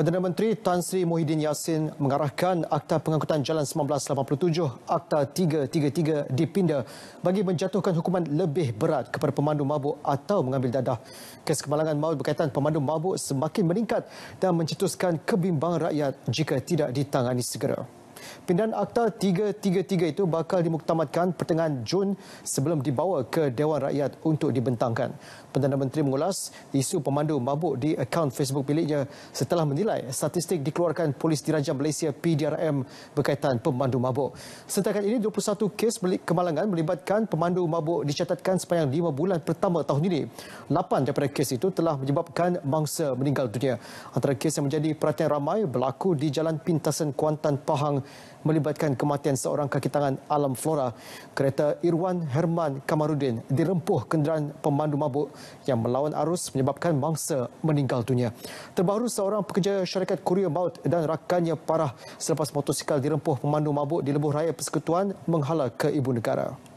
Perdana Menteri Tan Sri Muhyiddin Yassin mengarahkan Akta Pengangkutan Jalan 1987 Akta 333 dipinda bagi menjatuhkan hukuman lebih berat kepada pemandu mabuk atau mengambil dadah. Kes kemalangan maut berkaitan pemandu mabuk semakin meningkat dan mencetuskan kebimbangan rakyat jika tidak ditangani segera. Pindahan Akta 333 itu bakal dimuktamadkan pertengahan Jun sebelum dibawa ke Dewan Rakyat untuk dibentangkan. Perdana Menteri mengulas isu pemandu mabuk di akaun Facebook miliknya setelah menilai statistik dikeluarkan Polis Diraja Malaysia PDRM berkaitan pemandu mabuk. Setakat ini 21 kes kemalangan melibatkan pemandu mabuk dicatatkan sepanjang 5 bulan pertama tahun ini. 8 daripada kes itu telah menyebabkan mangsa meninggal dunia. Antara kes yang menjadi perhatian ramai berlaku di Jalan Pintasan Kuantan Pahang, melibatkan kematian seorang kakitangan alam flora. Kereta Irwan Herman Kamarudin dirempuh kenderaan pemandu mabuk yang melawan arus menyebabkan mangsa meninggal dunia. Terbaru seorang pekerja syarikat Korea Maut dan rakannya parah selepas motosikal dirempuh pemandu mabuk di lebuh raya persekutuan menghala ke ibu negara.